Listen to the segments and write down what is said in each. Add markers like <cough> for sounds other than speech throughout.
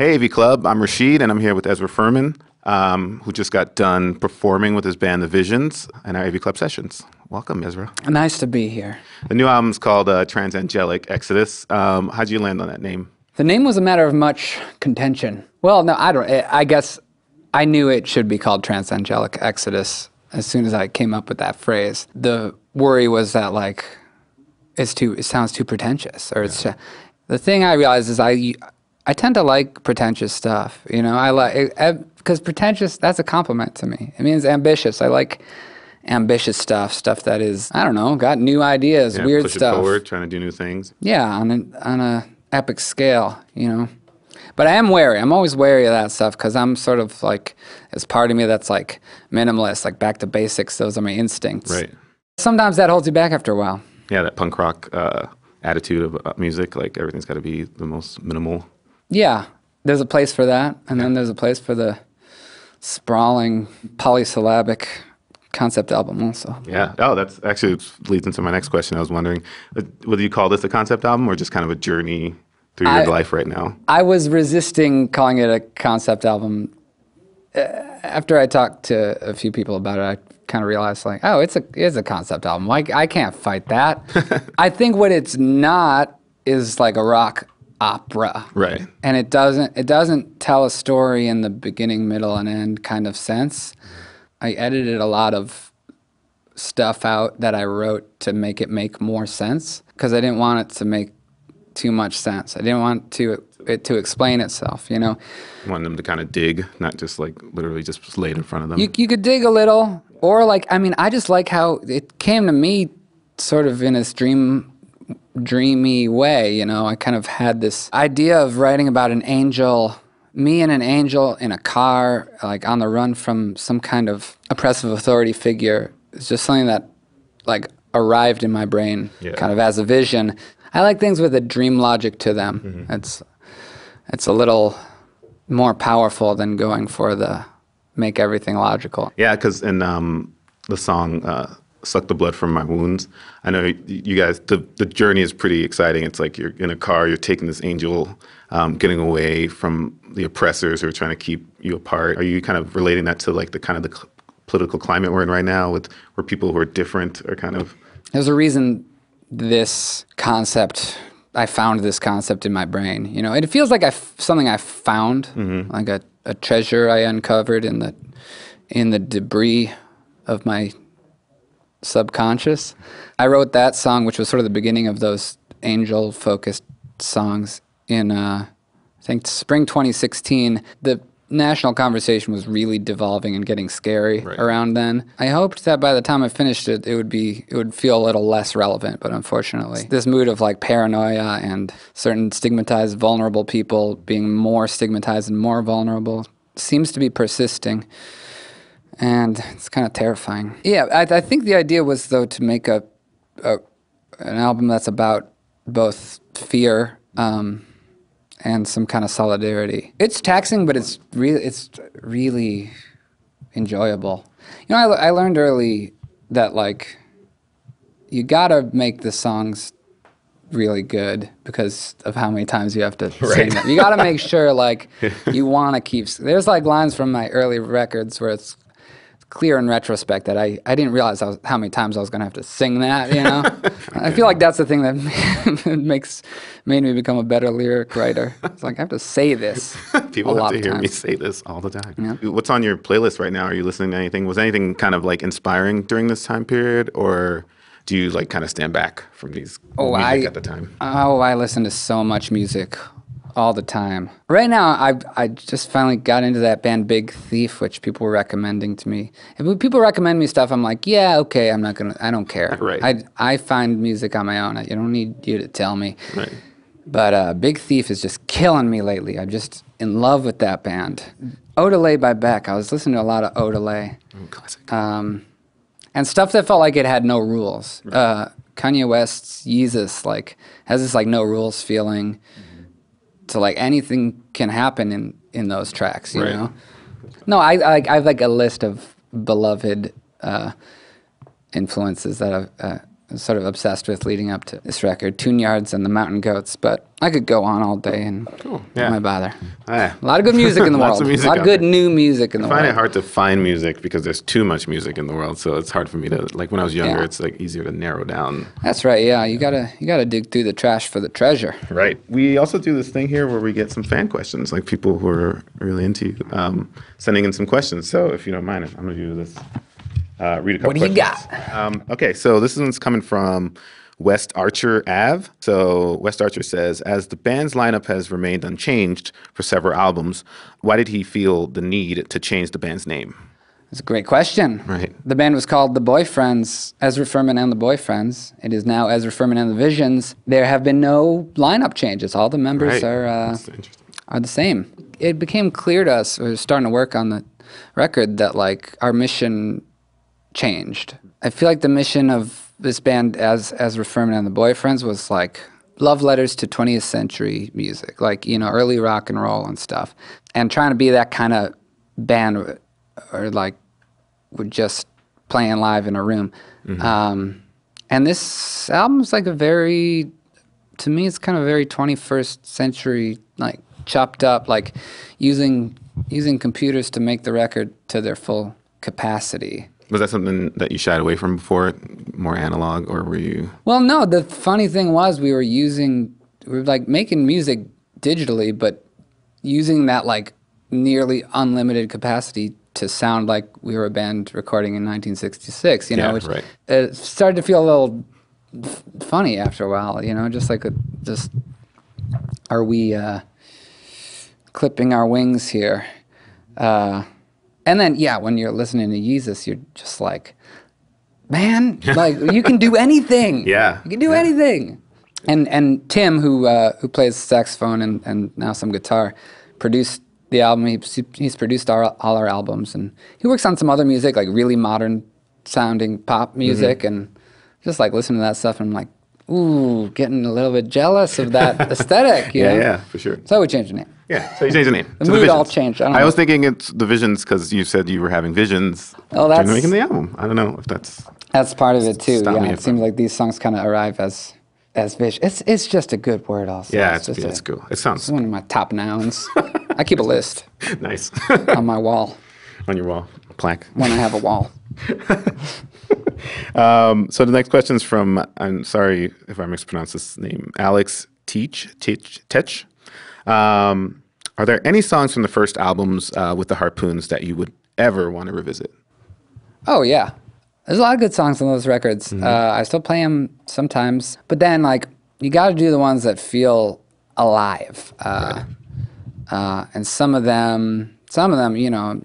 Hey, AV Club. I'm Rashid, and I'm here with Ezra Furman, um, who just got done performing with his band The Visions in our AV Club sessions. Welcome, Ezra. Nice to be here. The new album's called uh, Transangelic Exodus. Um, how'd you land on that name? The name was a matter of much contention. Well, no, I don't. Eh, I guess I knew it should be called Transangelic Exodus as soon as I came up with that phrase. The worry was that like it's too it sounds too pretentious or yeah. it's the thing I realized is I I tend to like pretentious stuff. You know, I like because pretentious that's a compliment to me. It means ambitious. I like ambitious stuff, stuff that is I don't know, got new ideas, yeah, weird push stuff. It forward, trying to do new things. Yeah, on an on a epic scale, you know. But I am wary. I'm always wary of that stuff because I'm sort of like, it's part of me that's like minimalist, like back to basics. Those are my instincts. Right. Sometimes that holds you back after a while. Yeah, that punk rock uh, attitude of uh, music, like everything's got to be the most minimal yeah, there's a place for that, and then there's a place for the sprawling polysyllabic concept album also. Yeah. Oh, that's actually leads into my next question. I was wondering, uh, would you call this a concept album or just kind of a journey through your I, life right now? I was resisting calling it a concept album. Uh, after I talked to a few people about it, I kind of realized like, oh, it's a it's a concept album. Like I can't fight that. <laughs> I think what it's not is like a rock opera. Right. And it doesn't it doesn't tell a story in the beginning, middle, and end kind of sense. I edited a lot of stuff out that I wrote to make it make more sense because I didn't want it to make too much sense. I didn't want to it to explain itself, you know. You want them to kind of dig, not just like literally just lay it in front of them. You you could dig a little or like I mean, I just like how it came to me sort of in this dream dreamy way. You know, I kind of had this idea of writing about an angel, me and an angel in a car, like on the run from some kind of oppressive authority figure. It's just something that like arrived in my brain yeah. kind of as a vision. I like things with a dream logic to them. Mm-hmm. It's it's a little more powerful than going for the make everything logical. Yeah, because in um, the song uh, suck the blood from my wounds. I know you guys, the, the journey is pretty exciting. It's like you're in a car, you're taking this angel, um, getting away from the oppressors who are trying to keep you apart. Are you kind of relating that to like the kind of the political climate we're in right now with where people who are different are kind of. There's a reason this concept, I found this concept in my brain, you know, and it feels like I f- something I found, mm-hmm. like a, a treasure I uncovered in the, in the debris of my subconscious. I wrote that song, which was sort of the beginning of those angel focused songs, in uh, I think spring 2016. The national conversation was really devolving and getting scary right. around then. I hoped that by the time I finished it, it would be it would feel a little less relevant, but unfortunately, this mood of like paranoia and certain stigmatized vulnerable people being more stigmatized and more vulnerable seems to be persisting and it's kind of terrifying. Yeah, I, I, think the idea was though to make a, a an album that's about both fear um, and some kind of solidarity. It's taxing, but it's really it's really enjoyable. You know, I, I learned early that like you gotta make the songs really good because of how many times you have to <laughs> right. sing them. You got to make <laughs> sure like you want to keep. There's like lines from my early records where it's clear in retrospect that I, I didn't realize how many times I was going to have to sing that, you know? <laughs> I feel like that's the thing that <laughs> makes made me become a better lyric writer. It's like I have to say this. <laughs> People have to hear times. me say this all the time. Yeah. What's on your playlist right now? Are you listening to anything? Was anything kind of like inspiring during this time period or do you like kind of stand back from these oh, I, at the time? Oh, I listen to so much music all the time. Right now, I I just finally got into that band Big Thief, which people were recommending to me. And when people recommend me stuff, I'm like, yeah, okay, I'm not gonna, I don't care. <laughs> Right. I I find music on my own. I, don't need you to tell me. Right. But uh, Big Thief is just killing me lately. I'm just in love with that band. Odelay by Beck. I was listening to a lot of Odelay. Mm, classic. Um, and stuff that felt like it had no rules. Right. Uh, Kanye West's Yeezus like has this like no rules feeling. Mm so like anything can happen in in those tracks, you right. know. No, I, I I have like a list of beloved uh, influences that I've. Uh, sort of obsessed with leading up to this record, Tune Yards and the Mountain Goats. But I could go on all day and cool. yeah. Why bother. Ah, yeah. A lot of good music in the <laughs> world. a lot of good there. new music in I the world. I find it hard to find music because there's too much music in the world. So it's hard for me to like when I was younger. Yeah. It's like easier to narrow down. That's right. Yeah, you gotta you gotta dig through the trash for the treasure. Right. We also do this thing here where we get some fan questions, like people who are really into you, um, sending in some questions. So if you don't mind, I'm gonna do this uh, read a couple. What do you got? Um, okay, so this one's coming from West Archer Ave. So West Archer says, as the band's lineup has remained unchanged for several albums, why did he feel the need to change the band's name? That's a great question. Right. The band was called The Boyfriends, Ezra Furman and The Boyfriends. It is now Ezra Furman and The Visions. There have been no lineup changes. All the members right. are uh, are the same. It became clear to us, we were starting to work on the record, that like our mission changed. I feel like the mission of this band, as as Referment and the Boyfriends, was like love letters to 20th century music, like you know early rock and roll and stuff, and trying to be that kind of band, uh, or, like we're just playing live in a room. Mm-hmm. Um, and this album's like a very, to me, it's kind of very 21st century, like chopped up, like using using computers to make the record to their full capacity. Was that something that you shied away from before, more analog, or were you? Well, no. The funny thing was, we were using, we were like making music digitally, but using that like nearly unlimited capacity to sound like we were a band recording in 1966. You know, yeah, which right. it uh, started to feel a little f- funny after a while. You know, just like a, just are we uh, clipping our wings here? Uh, and then, yeah, when you're listening to Jesus, you're just like, man, like <laughs> you can do anything. Yeah, you can do yeah. anything. And and Tim, who uh, who plays saxophone and, and now some guitar, produced the album. He, he's produced our, all our albums, and he works on some other music, like really modern sounding pop mm-hmm. music, mm-hmm. and just like listening to that stuff. And I'm like, ooh, getting a little bit jealous of that <laughs> aesthetic. yeah, know? yeah, for sure. So we changed the name. Yeah, so he changed the name. The mood the all changed. I, I was thinking it's the visions because you said you were having visions oh, that's, during making the album. I don't know if that's that's part of it too. Yeah, it seems like these songs kind of arrive as as vision. It's it's just a good word also. Yeah, it's, it's, it's a, cool. It sounds. It's one of my top nouns. <laughs> I keep a list. nice. <laughs> on my wall. On your wall, plaque. When I have a wall. <laughs> um, so the next question is from I'm sorry if I mispronounce this name, Alex Teach Teach Tetch. Um, are there any songs from the first albums uh, with the Harpoons that you would ever want to revisit? Oh yeah, there's a lot of good songs on those records. Mm-hmm. Uh, I still play them sometimes, but then like you got to do the ones that feel alive. Uh, right. Uh, and some of them, some of them, you know,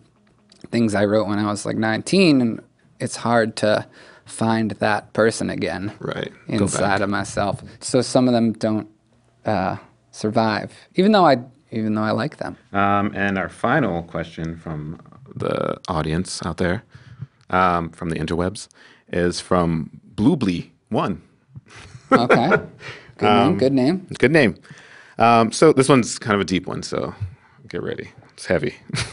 things I wrote when I was like 19, and it's hard to find that person again right inside of myself so some of them don't uh, survive, even though I even though I like them. Um, and our final question from the audience out there, um, from the interwebs, is from Bluebly One. okay. <laughs> Good um, name. Good name. Good name. Um, so this one's kind of a deep one. So get ready. It's heavy. <laughs>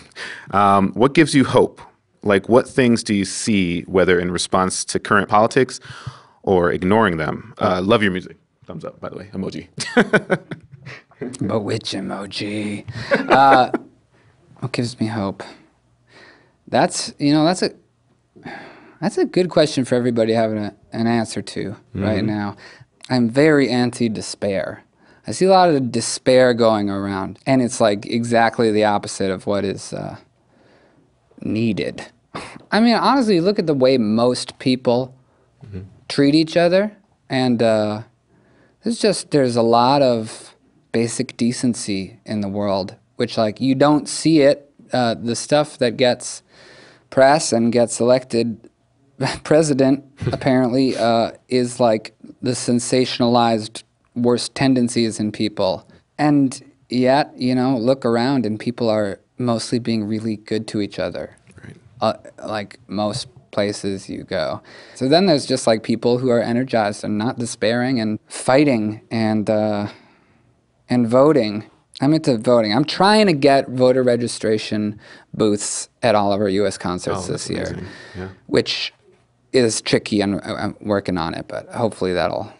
Um, what gives you hope? Like, what things do you see, whether in response to current politics or ignoring them? Uh, love your music. Thumbs up, by the way, emoji. <laughs> but which emoji? <laughs> Uh, what gives me hope? That's you know that's a that's a good question for everybody having a, an answer to mm-hmm. right now. I'm very anti despair. I see a lot of despair going around, and it's like exactly the opposite of what is uh, needed. I mean, honestly, look at the way most people mm-hmm. treat each other, and uh, it's just there's a lot of basic decency in the world, which like you don't see it. Uh, the stuff that gets press and gets elected <laughs> president <laughs> apparently uh, is like the sensationalized worst tendencies in people. And yet, you know, look around and people are mostly being really good to each other. Right. Uh, like most places you go. So then there's just like people who are energized and not despairing and fighting and uh, and voting. I'm into voting. I'm trying to get voter registration booths at all of our U.S. concerts oh, this year, yeah. which is tricky. and I'm, working on it, but hopefully that'll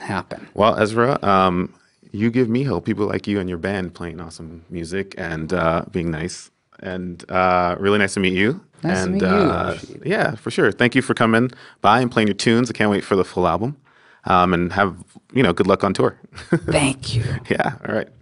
happen. Well, Ezra, um, you give me hope. People like you and your band playing awesome music and uh, being nice. And uh, really nice to meet you. Nice and, to meet you. Uh, yeah, for sure. Thank you for coming by and playing your tunes. I can't wait for the full album um, and have you know good luck on tour. <laughs> Thank you. yeah. All right.